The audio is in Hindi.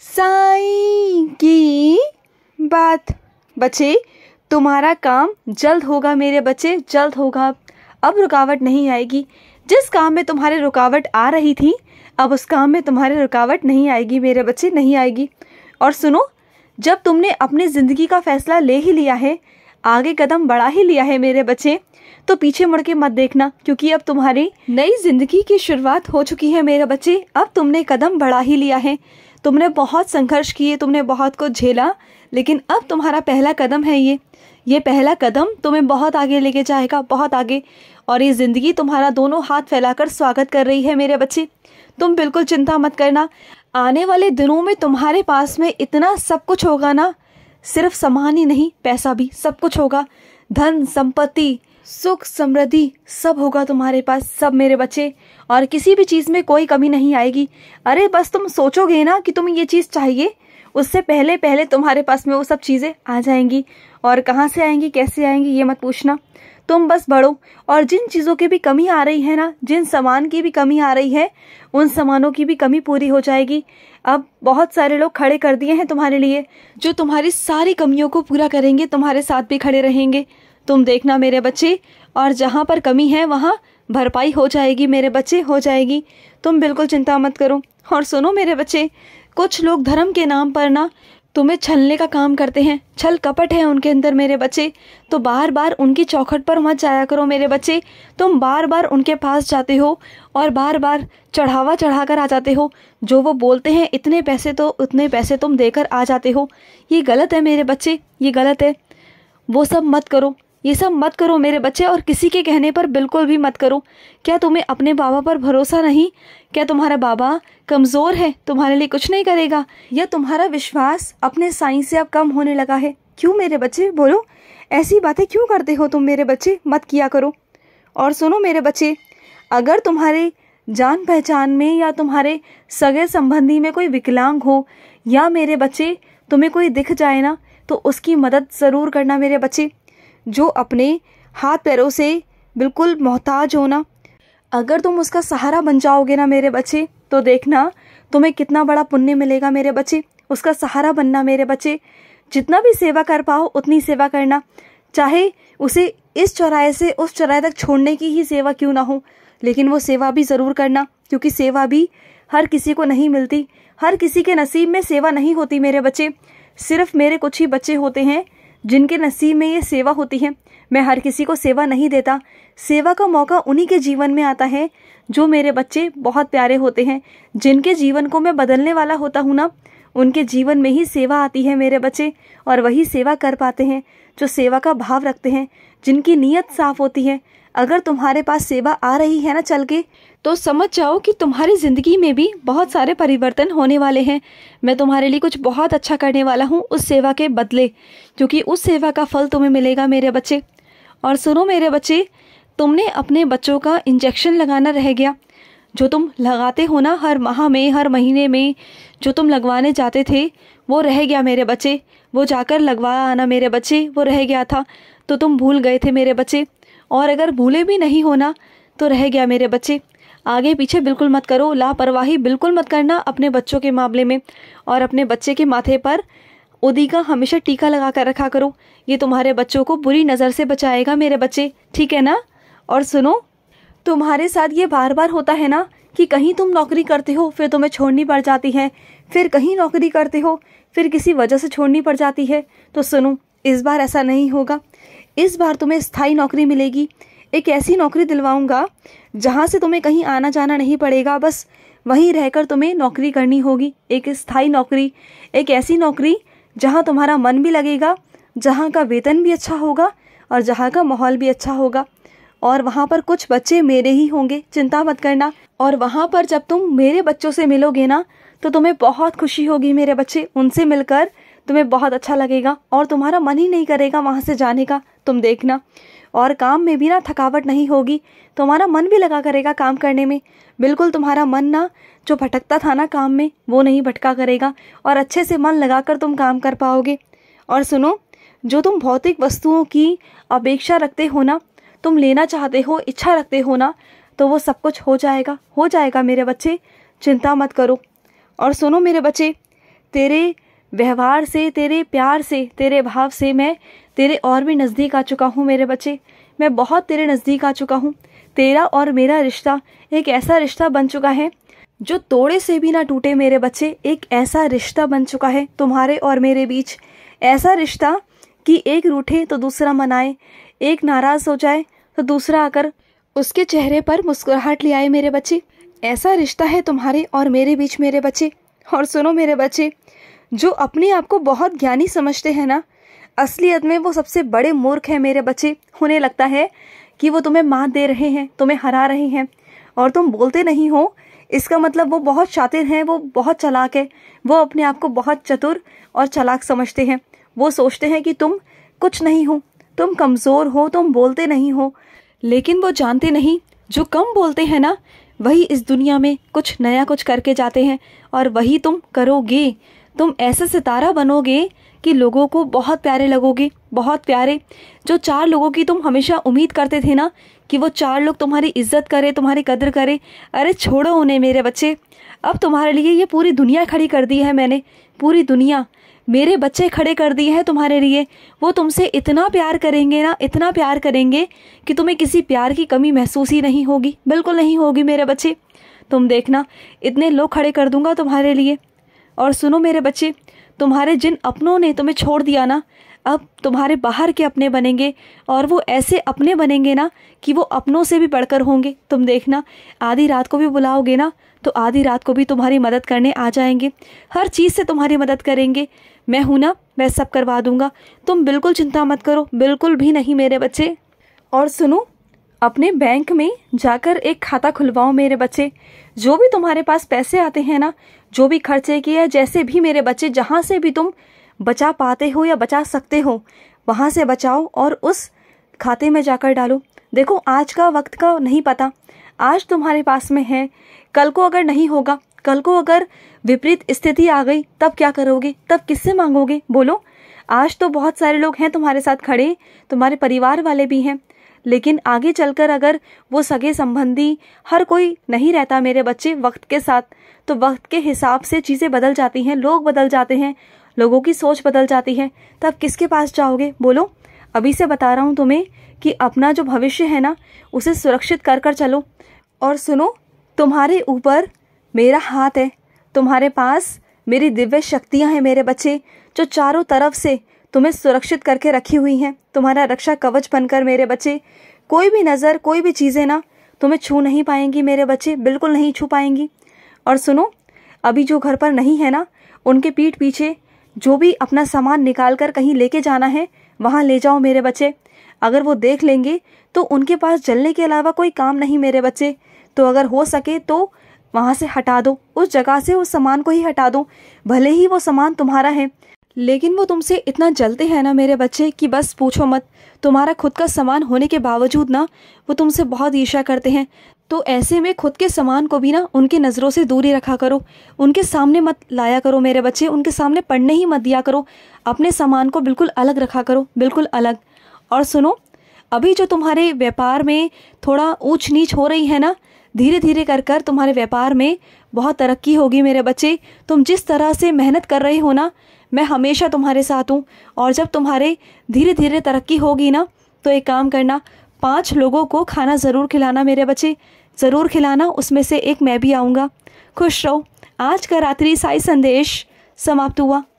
साई की बात बच्चे तुम्हारा काम जल्द होगा मेरे बच्चे जल्द होगा अब रुकावट नहीं आएगी जिस काम में तुम्हारे रुकावट आ रही थी अब उस काम में तुम्हारे रुकावट नहीं आएगी मेरे बच्चे नहीं आएगी और सुनो जब तुमने अपनी ज़िंदगी का फैसला ले ही लिया है आगे कदम बढ़ा ही लिया है मेरे बच्चे तो पीछे मुड़ के मत देखना क्योंकि अब तुम्हारी नई ज़िंदगी की शुरुआत हो चुकी है मेरे बच्चे अब तुमने कदम बढ़ा ही लिया है तुमने बहुत संघर्ष किए तुमने बहुत कुछ झेला लेकिन अब तुम्हारा पहला कदम है ये ये पहला कदम तुम्हें बहुत आगे लेके जाएगा बहुत आगे और ये ज़िंदगी तुम्हारा दोनों हाथ फैलाकर स्वागत कर रही है मेरे बच्चे तुम बिल्कुल चिंता मत करना आने वाले दिनों में तुम्हारे पास में इतना सब कुछ होगा ना सिर्फ सामान ही नहीं पैसा भी सब कुछ होगा धन संपत्ति सुख समृद्धि सब होगा तुम्हारे पास सब मेरे बच्चे और किसी भी चीज़ में कोई कमी नहीं आएगी अरे बस तुम सोचोगे ना कि तुम्हें ये चीज़ चाहिए उससे पहले पहले तुम्हारे पास में वो सब चीज़ें आ जाएंगी और कहाँ से आएंगी कैसे आएंगी ये मत पूछना तुम बस बढ़ो और जिन चीज़ों की भी कमी आ रही है ना जिन सामान की भी कमी आ रही है उन सामानों की भी कमी पूरी हो जाएगी अब बहुत सारे लोग खड़े कर दिए हैं तुम्हारे लिए जो तुम्हारी सारी कमियों को पूरा करेंगे तुम्हारे साथ भी खड़े रहेंगे तुम देखना मेरे बच्चे और जहाँ पर कमी है वहाँ भरपाई हो जाएगी मेरे बच्चे हो जाएगी तुम बिल्कुल चिंता मत करो और सुनो मेरे बच्चे कुछ लोग धर्म के नाम पर ना तुम्हें छलने का काम करते हैं छल कपट है उनके अंदर मेरे बच्चे तो बार बार उनकी चौखट पर मत जाया करो मेरे बच्चे तुम बार बार उनके पास जाते हो और बार बार चढ़ावा चढ़ा कर आ जाते हो जो वो बोलते हैं इतने पैसे तो उतने पैसे तुम देकर आ जाते हो ये गलत है मेरे बच्चे ये गलत है वो सब मत करो ये सब मत करो मेरे बच्चे और किसी के कहने पर बिल्कुल भी मत करो क्या तुम्हें अपने बाबा पर भरोसा नहीं क्या तुम्हारा बाबा कमज़ोर है तुम्हारे लिए कुछ नहीं करेगा या तुम्हारा विश्वास अपने साइंस से अब कम होने लगा है क्यों मेरे बच्चे बोलो ऐसी बातें क्यों करते हो तुम मेरे बच्चे मत किया करो और सुनो मेरे बच्चे अगर तुम्हारे जान पहचान में या तुम्हारे सगे संबंधी में कोई विकलांग हो या मेरे बच्चे तुम्हें कोई दिख जाए ना तो उसकी मदद ज़रूर करना मेरे बच्चे जो अपने हाथ पैरों से बिल्कुल मोहताज होना अगर तुम उसका सहारा बन जाओगे ना मेरे बच्चे तो देखना तुम्हें कितना बड़ा पुण्य मिलेगा मेरे बच्चे उसका सहारा बनना मेरे बच्चे जितना भी सेवा कर पाओ उतनी सेवा करना चाहे उसे इस चौराहे से उस चौराहे तक छोड़ने की ही सेवा क्यों ना हो लेकिन वो सेवा भी ज़रूर करना क्योंकि सेवा भी हर किसी को नहीं मिलती हर किसी के नसीब में सेवा नहीं होती मेरे बच्चे सिर्फ मेरे कुछ ही बच्चे होते हैं जिनके नसीब में ये सेवा होती है मैं हर किसी को सेवा नहीं देता सेवा का मौका उन्हीं के जीवन में आता है जो मेरे बच्चे बहुत प्यारे होते हैं जिनके जीवन को मैं बदलने वाला होता हूँ ना उनके जीवन में ही सेवा आती है मेरे बच्चे और वही सेवा कर पाते हैं जो सेवा का भाव रखते हैं जिनकी नीयत साफ होती है अगर तुम्हारे पास सेवा आ रही है ना चल के तो समझ जाओ कि तुम्हारी ज़िंदगी में भी बहुत सारे परिवर्तन होने वाले हैं मैं तुम्हारे लिए कुछ बहुत अच्छा करने वाला हूँ उस सेवा के बदले क्योंकि उस सेवा का फल तुम्हें मिलेगा मेरे बच्चे और सुनो मेरे बच्चे तुमने अपने बच्चों का इंजेक्शन लगाना रह गया जो तुम लगाते हो ना हर माह में हर महीने में जो तुम लगवाने जाते थे वो रह गया मेरे बच्चे वो जाकर लगवा आना मेरे बच्चे वो रह गया था तो तुम भूल गए थे मेरे बच्चे और अगर भूले भी नहीं होना तो रह गया मेरे बच्चे आगे पीछे बिल्कुल मत करो लापरवाही बिल्कुल मत करना अपने बच्चों के मामले में और अपने बच्चे के माथे पर उदी का हमेशा टीका लगा कर रखा करो ये तुम्हारे बच्चों को बुरी नज़र से बचाएगा मेरे बच्चे ठीक है ना और सुनो तुम्हारे साथ ये बार बार होता है ना कि कहीं तुम नौकरी करते हो फिर तुम्हें छोड़नी पड़ जाती है फिर कहीं नौकरी करते हो फिर किसी वजह से छोड़नी पड़ जाती है तो सुनो इस बार ऐसा नहीं होगा इस बार तुम्हें स्थायी नौकरी मिलेगी एक ऐसी नौकरी दिलवाऊंगा जहाँ से तुम्हें कहीं आना जाना नहीं पड़ेगा बस वहीं रहकर तुम्हें नौकरी करनी होगी एक स्थायी नौकरी एक ऐसी नौकरी जहाँ तुम्हारा मन भी लगेगा जहाँ का वेतन भी अच्छा होगा और जहाँ का माहौल भी अच्छा होगा और वहाँ पर कुछ बच्चे मेरे ही होंगे चिंता मत करना और वहाँ पर जब तुम मेरे बच्चों से मिलोगे ना तो तुम्हें बहुत खुशी होगी मेरे बच्चे उनसे मिलकर तुम्हें बहुत अच्छा लगेगा और तुम्हारा मन ही नहीं करेगा वहाँ से जाने का तुम देखना और काम में भी ना थकावट नहीं होगी तुम्हारा मन भी लगा करेगा काम करने में बिल्कुल तुम्हारा मन ना जो भटकता था ना काम में वो नहीं भटका करेगा और अच्छे से मन लगाकर तुम काम कर पाओगे और सुनो जो तुम भौतिक वस्तुओं की अपेक्षा रखते हो ना तुम लेना चाहते हो इच्छा रखते हो ना तो वो सब कुछ हो जाएगा हो जाएगा मेरे बच्चे चिंता मत करो और सुनो मेरे बच्चे तेरे व्यवहार से तेरे प्यार से तेरे भाव से मैं तेरे और भी नज़दीक आ चुका हूँ मेरे बच्चे मैं बहुत तेरे नज़दीक आ चुका हूँ तेरा और मेरा रिश्ता एक ऐसा रिश्ता बन चुका है जो तोड़े से भी ना टूटे मेरे बच्चे एक ऐसा रिश्ता बन चुका है तुम्हारे और मेरे बीच ऐसा रिश्ता कि एक रूठे तो दूसरा मनाए एक नाराज़ हो जाए तो दूसरा आकर उसके चेहरे पर मुस्कुराहट ले आए मेरे बच्चे ऐसा रिश्ता है तुम्हारे और मेरे बीच मेरे बच्चे और सुनो मेरे बच्चे जो अपने आप को बहुत ज्ञानी समझते हैं ना असलियत में वो सबसे बड़े मूर्ख हैं मेरे बच्चे उन्हें लगता है कि वो तुम्हें मात दे रहे हैं तुम्हें हरा रहे हैं और तुम बोलते नहीं हो इसका मतलब वो बहुत शातिर हैं वो बहुत चलाक है वो अपने आप को बहुत चतुर और चलाक समझते हैं वो सोचते हैं कि तुम कुछ नहीं हो तुम कमज़ोर हो तुम बोलते नहीं हो लेकिन वो जानते नहीं जो कम बोलते हैं ना वही इस दुनिया में कुछ नया कुछ करके जाते हैं और वही तुम करोगे तुम ऐसे सितारा बनोगे कि लोगों को बहुत प्यारे लगोगे बहुत प्यारे जो चार लोगों की तुम हमेशा उम्मीद करते थे ना कि वो चार लोग तुम्हारी इज्जत करें तुम्हारी कदर करें अरे छोड़ो उन्हें मेरे बच्चे अब तुम्हारे लिए ये पूरी दुनिया खड़ी कर दी है मैंने पूरी दुनिया मेरे बच्चे खड़े कर दिए हैं तुम्हारे लिए वो तुमसे इतना प्यार करेंगे ना इतना प्यार करेंगे कि तुम्हें किसी प्यार की कमी महसूस ही नहीं होगी बिल्कुल नहीं होगी मेरे बच्चे तुम देखना इतने लोग खड़े कर दूंगा तुम्हारे लिए और सुनो मेरे बच्चे तुम्हारे जिन अपनों ने तुम्हें छोड़ दिया ना अब तुम्हारे बाहर के अपने बनेंगे और वो ऐसे अपने बनेंगे ना कि वो अपनों से भी बढ़कर होंगे तुम देखना आधी रात को भी बुलाओगे ना तो आधी रात को भी तुम्हारी मदद करने आ जाएंगे हर चीज़ से तुम्हारी मदद करेंगे मैं हूँ ना मैं सब करवा दूँगा तुम बिल्कुल चिंता मत करो बिल्कुल भी नहीं मेरे बच्चे और सुनो अपने बैंक में जाकर एक खाता खुलवाओ मेरे बच्चे जो भी तुम्हारे पास पैसे आते हैं ना जो भी खर्चे किए जैसे भी मेरे बच्चे जहाँ से भी तुम बचा पाते हो या बचा सकते हो वहाँ से बचाओ और उस खाते में जाकर डालो देखो आज का वक्त का नहीं पता आज तुम्हारे पास में है कल को अगर नहीं होगा कल को अगर विपरीत स्थिति आ गई तब क्या करोगे तब किससे मांगोगे बोलो आज तो बहुत सारे लोग हैं तुम्हारे साथ खड़े तुम्हारे परिवार वाले भी हैं लेकिन आगे चलकर अगर वो सगे संबंधी हर कोई नहीं रहता मेरे बच्चे वक्त के साथ तो वक्त के हिसाब से चीज़ें बदल जाती हैं लोग बदल जाते हैं लोगों की सोच बदल जाती है तब किसके पास जाओगे बोलो अभी से बता रहा हूँ तुम्हें कि अपना जो भविष्य है ना उसे सुरक्षित कर कर चलो और सुनो तुम्हारे ऊपर मेरा हाथ है तुम्हारे पास मेरी दिव्य शक्तियाँ हैं मेरे बच्चे जो चारों तरफ से तुम्हें सुरक्षित करके रखी हुई हैं तुम्हारा रक्षा कवच बनकर मेरे बच्चे कोई भी नज़र कोई भी चीज़ें ना तुम्हें छू नहीं पाएंगी मेरे बच्चे बिल्कुल नहीं छू पाएंगी और सुनो अभी जो घर पर नहीं है ना उनके पीठ पीछे जो भी अपना सामान निकाल कर कहीं लेके जाना है वहाँ ले जाओ मेरे बच्चे अगर वो देख लेंगे तो उनके पास जलने के अलावा कोई काम नहीं मेरे बच्चे तो अगर हो सके तो वहाँ से हटा दो उस जगह से उस सामान को ही हटा दो भले ही वो सामान तुम्हारा है लेकिन वो तुमसे इतना जलते हैं ना मेरे बच्चे कि बस पूछो मत तुम्हारा खुद का सामान होने के बावजूद ना वो तुमसे बहुत ईर्षा करते हैं तो ऐसे में खुद के सामान को भी ना उनके नज़रों से दूरी रखा करो उनके सामने मत लाया करो मेरे बच्चे उनके सामने पढ़ने ही मत दिया करो अपने सामान को बिल्कुल अलग रखा करो बिल्कुल अलग और सुनो अभी जो तुम्हारे व्यापार में थोड़ा ऊँच नीच हो रही है ना धीरे धीरे कर कर तुम्हारे व्यापार में बहुत तरक्की होगी मेरे बच्चे तुम जिस तरह से मेहनत कर रहे हो ना मैं हमेशा तुम्हारे साथ हूँ और जब तुम्हारे धीरे धीरे तरक्की होगी ना तो एक काम करना पाँच लोगों को खाना ज़रूर खिलाना मेरे बच्चे ज़रूर खिलाना उसमें से एक मैं भी आऊँगा खुश रहो आज का रात्रि साई संदेश समाप्त हुआ